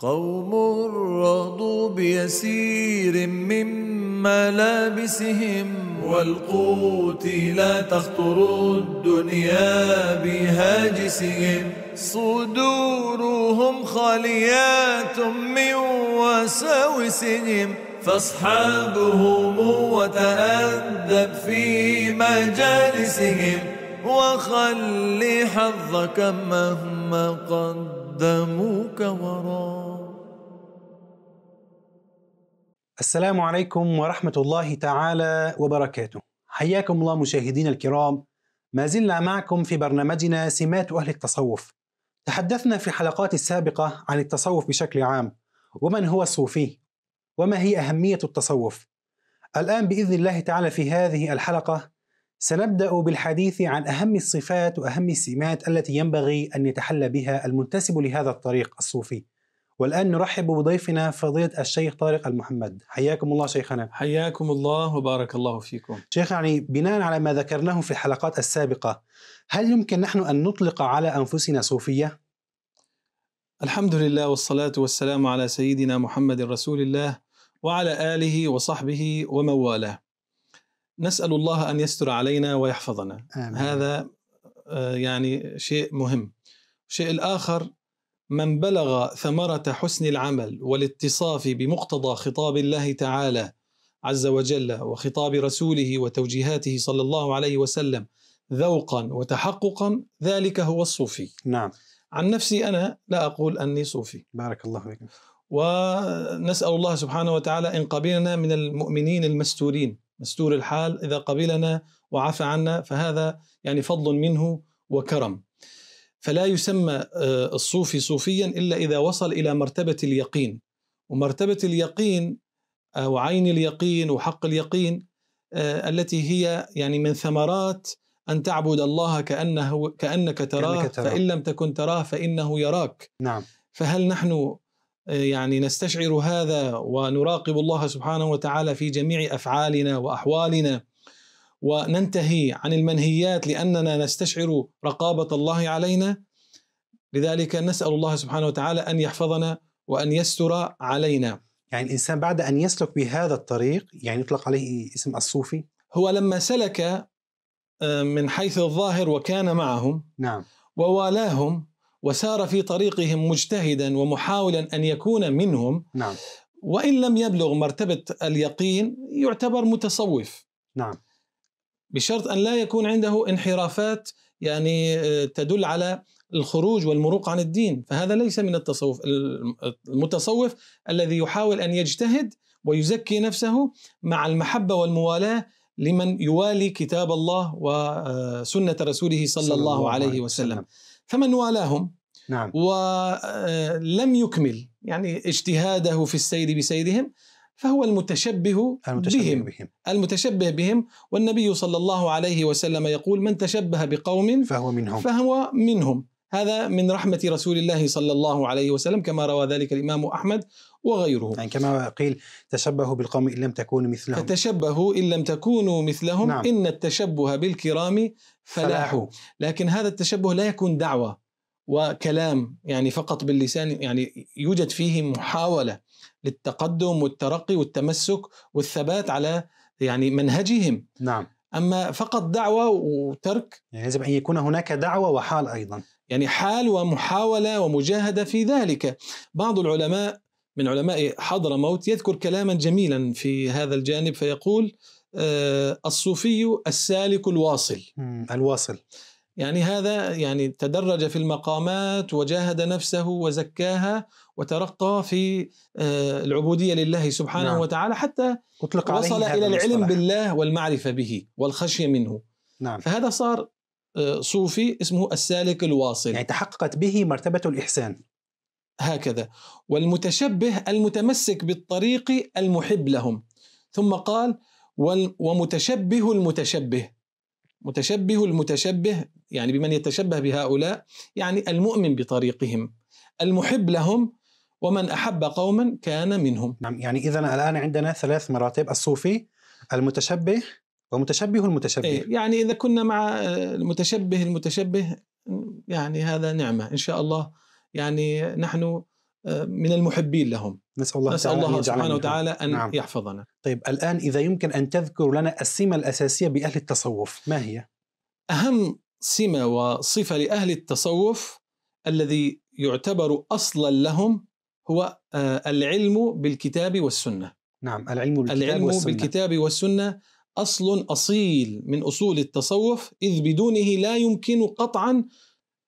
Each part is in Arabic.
قوم رضوا بيسير من ملابسهم والقوت لا تخطر الدنيا بهاجسهم صدورهم خاليات من وساوسهم فاصحابهم وتأدب في مجالسهم وخل حظك مهما قدر قدموك وراء السلام عليكم ورحمة الله تعالى وبركاته حياكم الله مشاهدينا الكرام ما زلنا معكم في برنامجنا سمات أهل التصوف تحدثنا في حلقات السابقة عن التصوف بشكل عام ومن هو الصوفي وما هي أهمية التصوف الآن بإذن الله تعالى في هذه الحلقة سنبدأ بالحديث عن أهم الصفات وأهم السمات التي ينبغي أن يتحلى بها المنتسب لهذا الطريق الصوفي والآن نرحب بضيفنا فضيلة الشيخ طارق المحمد حياكم الله شيخنا حياكم الله وبارك الله فيكم شيخ يعني بناء على ما ذكرناه في الحلقات السابقة هل يمكن نحن أن نطلق على أنفسنا صوفية؟ الحمد لله والصلاة والسلام على سيدنا محمد رسول الله وعلى آله وصحبه ومن والاه نسال الله ان يستر علينا ويحفظنا آمين. هذا آه، يعني شيء مهم الشيء الاخر من بلغ ثمره حسن العمل والاتصاف بمقتضى خطاب الله تعالى عز وجل وخطاب رسوله وتوجيهاته صلى الله عليه وسلم ذوقا وتحققا ذلك هو الصوفي نعم عن نفسي انا لا اقول اني صوفي بارك الله فيك ونسال الله سبحانه وتعالى ان قبلنا من المؤمنين المستورين مستور الحال إذا قبلنا وعفى عنا فهذا يعني فضل منه وكرم فلا يسمى آه، الصوفي صوفيا إلا إذا وصل إلى مرتبة اليقين ومرتبة اليقين أو عين اليقين وحق اليقين آه، التي هي يعني من ثمرات أن تعبد الله كأنه كأنك تراه, فإن لم تكن تراه فإنه يراك نعم فهل نحن يعني نستشعر هذا ونراقب الله سبحانه وتعالى في جميع افعالنا واحوالنا وننتهي عن المنهيات لاننا نستشعر رقابه الله علينا لذلك نسال الله سبحانه وتعالى ان يحفظنا وان يستر علينا. يعني الانسان بعد ان يسلك بهذا الطريق يعني يطلق عليه اسم الصوفي؟ هو لما سلك آه، من حيث الظاهر وكان معهم نعم ووالاهم وسار في طريقهم مجتهدا ومحاولا ان يكون منهم نعم وان لم يبلغ مرتبه اليقين يعتبر متصوف نعم بشرط ان لا يكون عنده انحرافات يعني آه، تدل على الخروج والمروق عن الدين فهذا ليس من التصوف المتصوف الذي يحاول ان يجتهد ويزكي نفسه مع المحبه والموالاه لمن يوالي كتاب الله وسنه آه، رسوله صلى, صلى الله, الله عليه وسلم, وسلم. فمن والاهم نعم. ولم آه، يكمل يعني اجتهاده في السير بسيرهم فهو المتشبه, المتشبه بهم, بهم المتشبه بهم والنبي صلى الله عليه وسلم يقول من تشبه بقوم فهو منهم فهو منهم هذا من رحمة رسول الله صلى الله عليه وسلم كما روى ذلك الإمام أحمد وغيره يعني كما قيل تشبهوا بالقوم إن لم تكونوا مثلهم فتشبهوا إن لم تكونوا مثلهم نعم. إن التشبه بالكرام فلاح لكن هذا التشبه لا يكون دعوة وكلام يعني فقط باللسان يعني يوجد فيه محاولة للتقدم والترقي والتمسك والثبات على يعني منهجهم نعم أما فقط دعوة وترك يعني يجب أن يكون هناك دعوة وحال أيضا يعني حال ومحاولة ومجاهدة في ذلك بعض العلماء من علماء حضرموت يذكر كلاما جميلا في هذا الجانب فيقول آه، الصوفي السالك الواصل الواصل يعني هذا يعني تدرج في المقامات وجاهد نفسه وزكاها وترقى في آه، العبوديه لله سبحانه نعم. وتعالى حتى أطلق وصل الى العلم بالله والمعرفه به والخشيه منه نعم. فهذا صار آه، صوفي اسمه السالك الواصل يعني تحققت به مرتبه الاحسان هكذا والمتشبه المتمسك بالطريق المحب لهم ثم قال ومتشبه المتشبه متشبه المتشبه يعني بمن يتشبه بهؤلاء يعني المؤمن بطريقهم المحب لهم ومن أحب قوما كان منهم نعم يعني إذا الآن عندنا ثلاث مراتب الصوفي المتشبه ومتشبه المتشبه إيه يعني إذا كنا مع آه، المتشبه المتشبه يعني هذا نعمة إن شاء الله يعني نحن من المحبين لهم نسأل الله, نسأل الله سبحانه وتعالى أن نعم. يحفظنا طيب الآن إذا يمكن أن تذكر لنا السمة الأساسية بأهل التصوف ما هي؟ أهم سمة وصفة لأهل التصوف الذي يعتبر أصلا لهم هو آه، العلم بالكتاب والسنة نعم العلم بالكتاب العلم والسنة. بالكتاب والسنة أصل أصيل من أصول التصوف إذ بدونه لا يمكن قطعا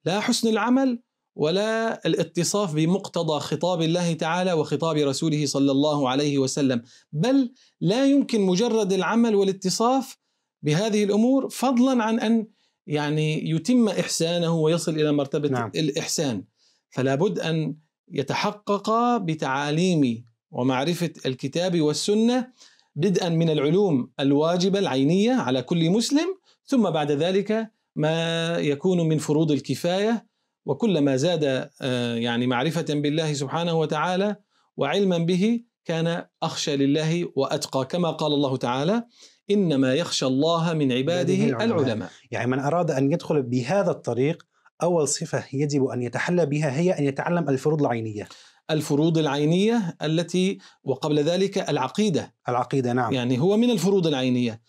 لا حسن العمل ولا الاتصاف بمقتضى خطاب الله تعالى وخطاب رسوله صلى الله عليه وسلم بل لا يمكن مجرد العمل والاتصاف بهذه الامور فضلا عن ان يعني يتم احسانه ويصل الى مرتبه نعم. الاحسان فلا بد ان يتحقق بتعاليم ومعرفه الكتاب والسنه بدءا من العلوم الواجبه العينيه على كل مسلم ثم بعد ذلك ما يكون من فروض الكفايه وكلما زاد آه، يعني معرفة بالله سبحانه وتعالى وعلما به كان أخشى لله وأتقى كما قال الله تعالى إنما يخشى الله من عباده العلماء. يعني من أراد أن يدخل بهذا الطريق أول صفة يجب أن يتحلى بها هي أن يتعلم الفروض العينية الفروض العينية التي وقبل ذلك العقيدة العقيدة نعم يعني هو من الفروض العينية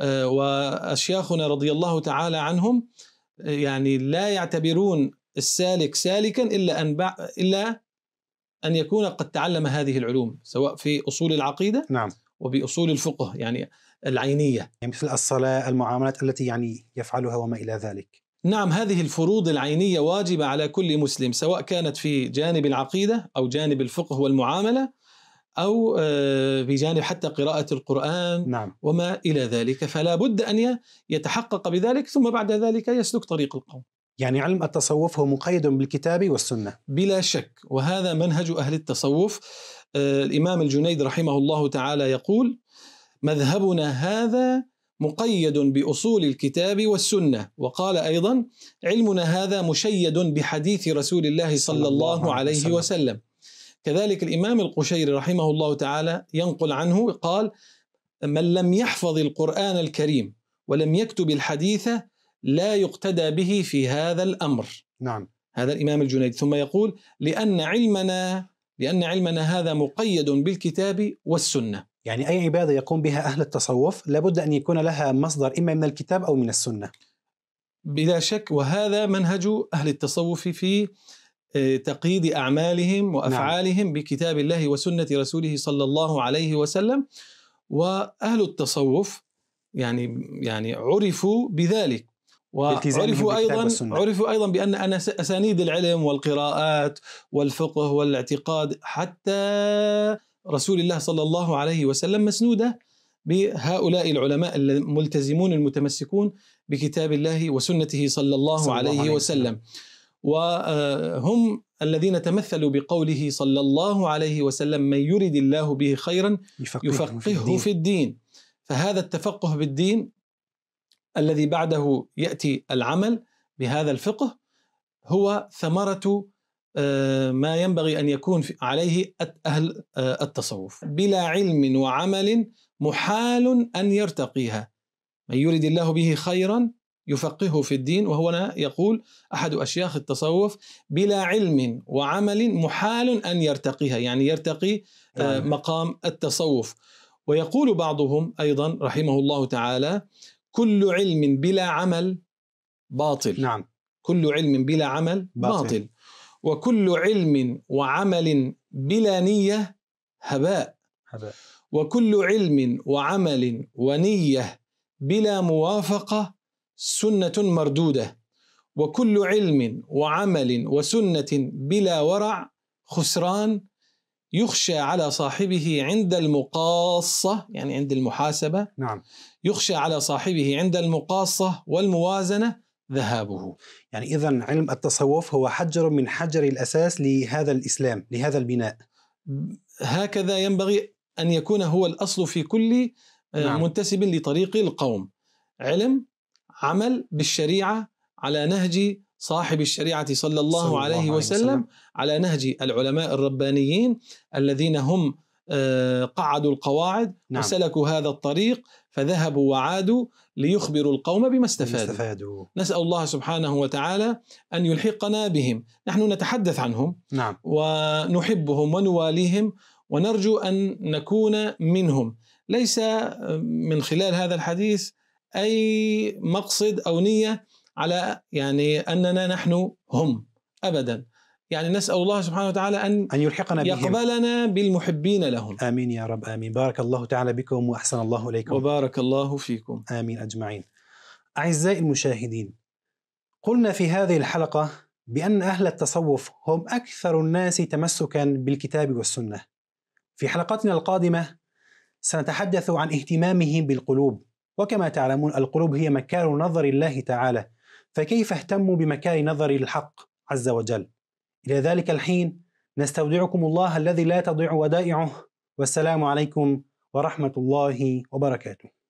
آه، وأشياخنا رضي الله تعالى عنهم آه، يعني لا يعتبرون السالك سالكا إلا أن بع... إلا أن يكون قد تعلم هذه العلوم سواء في أصول العقيدة نعم وبأصول الفقه يعني العينية يعني مثل الصلاة المعاملات التي يعني يفعلها وما إلى ذلك نعم هذه الفروض العينية واجبة على كل مسلم سواء كانت في جانب العقيدة أو جانب الفقه والمعاملة أو آه، في جانب حتى قراءة القرآن نعم. وما إلى ذلك فلا بد أن يتحقق بذلك ثم بعد ذلك يسلك طريق القوم يعني علم التصوف هو مقيد بالكتاب والسنه بلا شك وهذا منهج اهل التصوف آه، الامام الجنيد رحمه الله تعالى يقول مذهبنا هذا مقيد باصول الكتاب والسنه وقال ايضا علمنا هذا مشيد بحديث رسول الله صلى الله عليه وسلم كذلك الامام القشيري رحمه الله تعالى ينقل عنه قال من لم يحفظ القران الكريم ولم يكتب الحديث لا يقتدى به في هذا الامر. نعم. هذا الامام الجنيد ثم يقول لان علمنا لان علمنا هذا مقيد بالكتاب والسنه. يعني اي عباده يقوم بها اهل التصوف لابد ان يكون لها مصدر اما من الكتاب او من السنه. بلا شك وهذا منهج اهل التصوف في آه، تقييد اعمالهم نعم. وافعالهم نعم. بكتاب الله وسنه رسوله صلى الله عليه وسلم واهل التصوف يعني يعني عرفوا بذلك وعرفوا ايضا عرفوا ايضا بان أنا اسانيد العلم والقراءات والفقه والاعتقاد حتى رسول الله صلى الله عليه وسلم مسنوده بهؤلاء العلماء الملتزمون المتمسكون بكتاب الله وسنته صلى الله, صلى الله عليه, عليه وسلم وهم الذين تمثلوا بقوله صلى الله عليه وسلم من يرد الله به خيرا يفقهه, يفقهه في الدين فهذا التفقه بالدين الذي بعده ياتي العمل بهذا الفقه هو ثمره آه، ما ينبغي ان يكون عليه اهل آه، التصوف بلا علم وعمل محال ان يرتقيها من يرد الله به خيرا يفقهه في الدين وهو يقول احد اشياخ التصوف بلا علم وعمل محال ان يرتقيها يعني يرتقي آه، نعم. مقام التصوف ويقول بعضهم ايضا رحمه الله تعالى كل علم بلا عمل باطل نعم كل علم بلا عمل باطل, باطل. وكل علم وعمل بلا نية هباء, هباء. وكل علم وعمل ونية بلا موافقة سنة مردودة وكل علم وعمل وسنة بلا ورع خسران يخشى على صاحبه عند المقاصة يعني عند المحاسبة نعم يخشى على صاحبه عند المقاصة والموازنة ذهابه يعني إذا علم التصوف هو حجر من حجر الأساس لهذا الإسلام لهذا البناء هكذا ينبغي أن يكون هو الأصل في كل آه، نعم. منتسب لطريق القوم علم عمل بالشريعة على نهج صاحب الشريعة صلى الله, صلى الله عليه, عليه وسلم, وسلم على نهج العلماء الربانيين الذين هم آه، قعدوا القواعد نعم. وسلكوا هذا الطريق فذهبوا وعادوا ليخبروا القوم بما استفادوا, استفادوا. نسأل الله سبحانه وتعالى أن يلحقنا بهم نحن نتحدث عنهم نعم. ونحبهم ونواليهم ونرجو أن نكون منهم ليس آه، من خلال هذا الحديث أي مقصد أو نية على يعني أننا نحن هم أبدا يعني نسأل الله سبحانه وتعالى أن, أن يلحقنا بهم يقبلنا بالمحبين لهم آمين يا رب آمين بارك الله تعالى بكم وأحسن الله إليكم وبارك الله فيكم آمين أجمعين أعزائي المشاهدين قلنا في هذه الحلقة بأن أهل التصوف هم أكثر الناس تمسكا بالكتاب والسنة في حلقتنا القادمة سنتحدث عن اهتمامهم بالقلوب وكما تعلمون القلوب هي مكان نظر الله تعالى فكيف اهتموا بمكان نظري للحق عز وجل إلى ذلك الحين نستودعكم الله الذي لا تضيع ودائعه والسلام عليكم ورحمة الله وبركاته